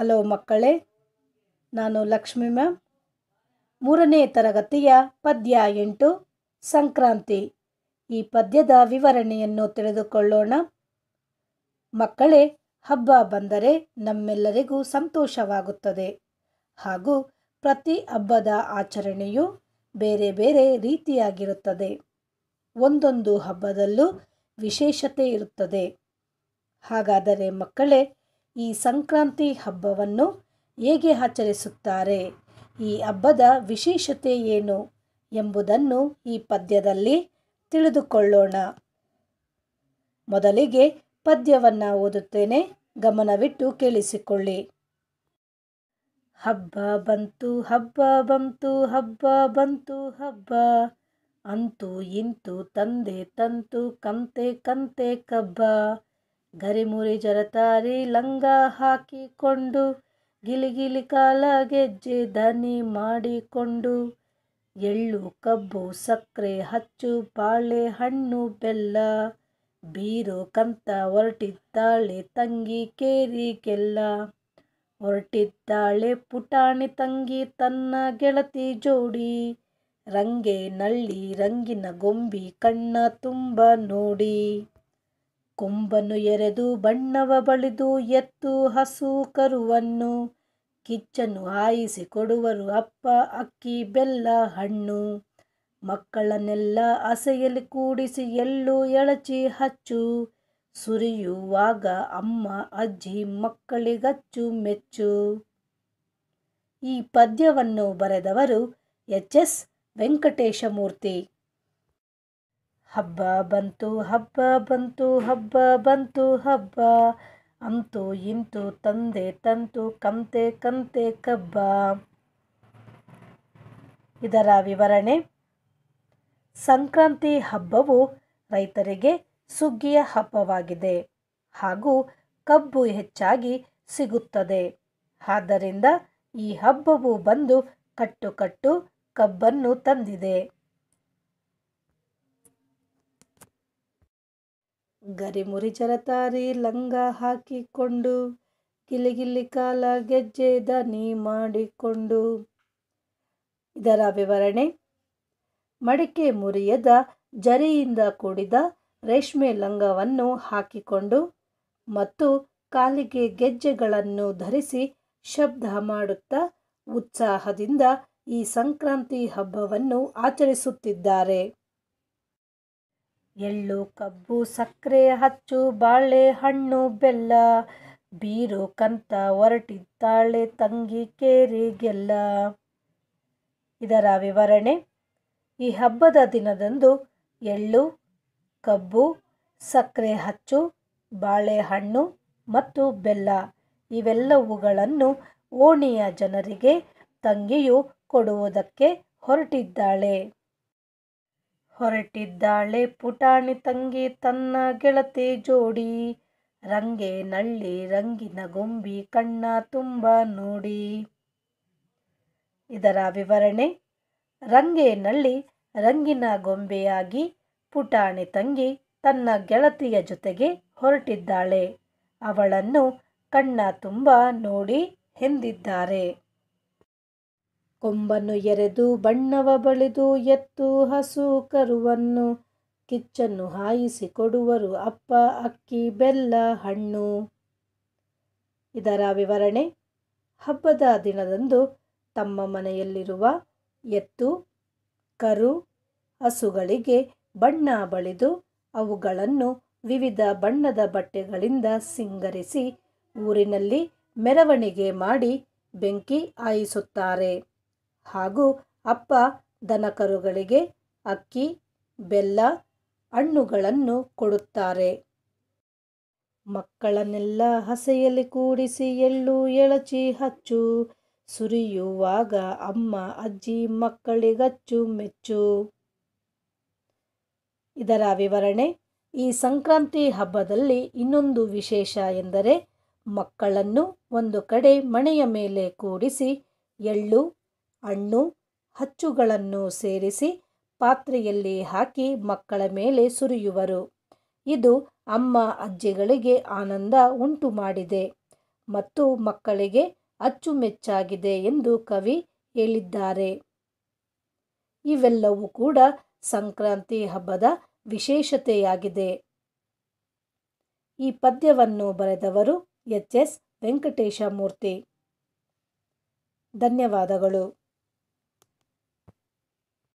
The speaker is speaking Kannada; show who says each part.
Speaker 1: ಹಲೋ ಮಕ್ಕಳೇ ನಾನು ಲಕ್ಷ್ಮಿ ಮ್ಯಾಮ್ ಮೂರನೇ ತರಗತಿಯ ಪದ್ಯ ಎಂಟು ಸಂಕ್ರಾಂತಿ ಈ ಪದ್ಯದ ವಿವರಣೆಯನ್ನು ತಿಳಿದುಕೊಳ್ಳೋಣ ಮಕ್ಕಳೇ ಹಬ್ಬ ಬಂದರೆ ನಮ್ಮೆಲ್ಲರಿಗೂ ಸಂತೋಷವಾಗುತ್ತದೆ ಹಾಗೂ ಪ್ರತಿ ಹಬ್ಬದ ಆಚರಣೆಯು ಬೇರೆ ಬೇರೆ ರೀತಿಯಾಗಿರುತ್ತದೆ ಒಂದೊಂದು ಹಬ್ಬದಲ್ಲೂ ವಿಶೇಷತೆ ಇರುತ್ತದೆ ಹಾಗಾದರೆ ಮಕ್ಕಳೇ ಈ ಸಂಕ್ರಾಂತಿ ಹಬ್ಬವನ್ನು ಹೇಗೆ ಆಚರಿಸುತ್ತಾರೆ ಈ ಹಬ್ಬದ ವಿಶೇಷತೆ ಏನು ಎಂಬುದನ್ನು ಈ ಪದ್ಯದಲ್ಲಿ ತಿಳಿದುಕೊಳ್ಳೋಣ ಮೊದಲಿಗೆ ಪದ್ಯವನ್ನು ಓದುತ್ತೇನೆ ಗಮನವಿಟ್ಟು ಕೇಳಿಸಿಕೊಳ್ಳಿ ಹಬ್ಬ ಬಂತು ಹಬ್ಬ ಬಂತು ಹಬ್ಬ ಬಂತು ಹಬ್ಬ ಅಂತೂ ಇಂತು ತಂದೆ ತಂತು ಕಂತೆ ಕಂತೆ ಕಬ್ಬ ಗರಿಮುರಿ ಜರತಾರಿ ಲಂಗ ಹಾಕಿಕೊಂಡು ಗಿಲಿಗಿಲಿ ಕಾಲ ಗೆಜ್ಜೆ ದನಿ ಮಾಡಿಕೊಂಡು ಎಳ್ಳು ಕಬ್ಬು ಸಕ್ಕರೆ ಹಚ್ಚು ಬಾಳೆ ಹಣ್ಣು ಬೆಲ್ಲ ಬೀರು ಕಂತ ಹೊರಟಿದ್ದಾಳೆ ತಂಗಿ ಕೇರಿಗೆಲ್ಲ ಹೊರಟಿದ್ದಾಳೆ ಪುಟಾಣಿ ತಂಗಿ ತನ್ನ ಗೆಳತಿ ಜೋಡಿ ರಂಗೆ ನಳ್ಳಿ ರಂಗಿನ ಗೊಂಬಿ ಕಣ್ಣ ತುಂಬ ನೋಡಿ ಕೊಂಬನ್ನು ಎರೆದು ಬಣ್ಣವ ಬಳಿದು ಎತ್ತು ಹಸು ಕರುವನ್ನು ಕಿಚ್ಚನ್ನು ಹಾಯಿಸಿ ಕೊಡುವರು ಅಪ್ಪ ಅಕ್ಕಿ ಬೆಲ್ಲ ಹಣ್ಣು ಮಕ್ಕಳನ್ನೆಲ್ಲ ಅಸೆಯಲ್ಲಿ ಕೂಡಿಸಿ ಎಳ್ಳು ಎಳಚಿ ಹಚ್ಚು ಸುರಿಯುವಾಗ ಅಮ್ಮ ಅಜ್ಜಿ ಮಕ್ಕಳಿಗಚ್ಚು ಮೆಚ್ಚು ಈ ಪದ್ಯವನ್ನು ಬರೆದವರು ಎಚ್ ಎಸ್ ವೆಂಕಟೇಶಮೂರ್ತಿ ಹಬ್ಬ ಬಂತು ಹಬ್ಬ ಬಂತು ಹಬ್ಬ ಬಂತು ಹಬ್ಬ ಅಂತು ಇಂತು ತಂದೆ ತಂತು ಕಂತೆ ಕಂತೆ ಕಬ್ಬ ಇದರ ವಿವರಣೆ ಸಂಕ್ರಾಂತಿ ಹಬ್ಬವು ರೈತರಿಗೆ ಸುಗ್ಗಿಯ ಹಬ್ಬವಾಗಿದೆ ಹಾಗೂ ಕಬ್ಬು ಹೆಚ್ಚಾಗಿ ಸಿಗುತ್ತದೆ ಆದ್ದರಿಂದ ಈ ಹಬ್ಬವು ಬಂದು ಕಟ್ಟುಕಟ್ಟು ಕಬ್ಬನ್ನು ತಂದಿದೆ ಗರಿಮುರಿ ಜರತಾರಿ ಲಂಗ ಹಾಕಿಕೊಂಡು ಗಿಲಿಗಿಲ್ಲಿ ಕಾಲ ಗೆಜ್ಜೆ ದನಿ ಮಾಡಿಕೊಂಡು ಇದರ ವಿವರಣೆ ಮಡಿಕೆ ಮುರಿಯದ ಜರಿಯಿಂದ ಕೂಡಿದ ರೇಷ್ಮೆ ಲಂಗವನ್ನು ಹಾಕಿಕೊಂಡು ಮತ್ತು ಕಾಲಿಗೆ ಗೆಜ್ಜೆಗಳನ್ನು ಧರಿಸಿ ಶಬ್ದ ಮಾಡುತ್ತಾ ಉತ್ಸಾಹದಿಂದ ಈ ಸಂಕ್ರಾಂತಿ ಹಬ್ಬವನ್ನು ಆಚರಿಸುತ್ತಿದ್ದಾರೆ ಎಳ್ಳು ಕಬ್ಬು ಸಕ್ಕರೆ ಹಚ್ಚು ಬಾಳೆ ಹಣ್ಣು ಬೆಲ್ಲ ಬೀರು ಕಂತ ಹೊರಟಿದ್ದಾಳೆ ತಂಗಿ ಗೆಲ್ಲ ಇದರ ವಿವರಣೆ ಈ ಹಬ್ಬದ ದಿನದಂದು ಎಳ್ಳು ಕಬ್ಬು ಸಕ್ಕರೆ ಹಚ್ಚು ಬಾಳೆಹಣ್ಣು ಮತ್ತು ಬೆಲ್ಲ ಇವೆಲ್ಲವುಗಳನ್ನು ಓಣಿಯ ಜನರಿಗೆ ತಂಗಿಯು ಕೊಡುವುದಕ್ಕೆ ಹೊರಟಿದ್ದಾಳೆ ಹೊರಟಿದ್ದಾಳೆ ಪುಟಾಣಿ ತಂಗಿ ತನ್ನ ಗೆಳತಿ ಜೋಡಿ ರಂಗೆ ನಳ್ಳಿ ರಂಗಿನ ಗೊಂಬಿ ಕಣ್ಣ ತುಂಬ ನೋಡಿ ಇದರ ವಿವರಣೆ ರಂಗೆ ನಳ್ಳಿ ರಂಗಿನ ಗೊಂಬೆಯಾಗಿ ಪುಟಾಣಿ ತಂಗಿ ತನ್ನ ಗೆಳತಿಯ ಜೊತೆಗೆ ಹೊರಟಿದ್ದಾಳೆ ಅವಳನ್ನು ಕಣ್ಣ ತುಂಬ ನೋಡಿ ಎಂದಿದ್ದಾರೆ ಕೊಂಬನ್ನು ಎರೆದು ಬಣ್ಣವ ಬಳಿದು ಎತ್ತು ಹಸು ಕರುವನ್ನು ಕಿಚ್ಚನ್ನು ಹಾಯಿಸಿ ಕೊಡುವರು ಅಪ್ಪ ಅಕ್ಕಿ ಬೆಲ್ಲ ಹಣ್ಣು ಇದರ ವಿವರಣೆ ಹಬ್ಬದ ದಿನದಂದು ತಮ್ಮ ಮನೆಯಲ್ಲಿರುವ ಎತ್ತು ಕರು ಹಸುಗಳಿಗೆ ಬಣ್ಣ ಬಳಿದು ಅವುಗಳನ್ನು ವಿವಿಧ ಬಣ್ಣದ ಬಟ್ಟೆಗಳಿಂದ ಸಿಂಗರಿಸಿ ಊರಿನಲ್ಲಿ ಮೆರವಣಿಗೆ ಮಾಡಿ ಬೆಂಕಿ ಹಾಯಿಸುತ್ತಾರೆ ಹಾಗೂ ಅಪ್ಪ ದನಕರುಗಳಿಗೆ ಅಕ್ಕಿ ಬೆಲ್ಲ ಹಣ್ಣುಗಳನ್ನು ಕೊಡುತ್ತಾರೆ ಮಕ್ಕಳನ್ನೆಲ್ಲ ಹಸೆಯಲ್ಲಿ ಕೂಡಿಸಿ ಎಳ್ಳು ಎಳಚಿ ಹಚ್ಚು ಸುರಿಯುವಾಗ ಅಮ್ಮ ಅಜ್ಜಿ ಮಕ್ಕಳಿಗಚ್ಚು ಮೆಚ್ಚು ಇದರ ವಿವರಣೆ ಈ ಸಂಕ್ರಾಂತಿ ಹಬ್ಬದಲ್ಲಿ ಇನ್ನೊಂದು ವಿಶೇಷ ಎಂದರೆ ಮಕ್ಕಳನ್ನು ಒಂದು ಕಡೆ ಮಣೆಯ ಮೇಲೆ ಕೂಡಿಸಿ ಎಳ್ಳು ಹಣ್ಣು ಹಚ್ಚುಗಳನ್ನು ಸೇರಿಸಿ ಪಾತ್ರೆಯಲ್ಲಿ ಹಾಕಿ ಮಕ್ಕಳ ಮೇಲೆ ಸುರಿಯುವರು ಇದು ಅಮ್ಮ ಅಜ್ಜಿಗಳಿಗೆ ಆನಂದ ಉಂಟು ಮಾಡಿದೆ ಮತ್ತು ಮಕ್ಕಳಿಗೆ ಅಚ್ಚುಮೆಚ್ಚಾಗಿದೆ ಎಂದು ಕವಿ ಹೇಳಿದ್ದಾರೆ ಇವೆಲ್ಲವೂ ಕೂಡ ಸಂಕ್ರಾಂತಿ ಹಬ್ಬದ ವಿಶೇಷತೆಯಾಗಿದೆ ಈ ಪದ್ಯವನ್ನು ಬರೆದವರು ಎಚ್ ಎಸ್ ವೆಂಕಟೇಶ ಮೂರ್ತಿ ಧನ್ಯವಾದಗಳು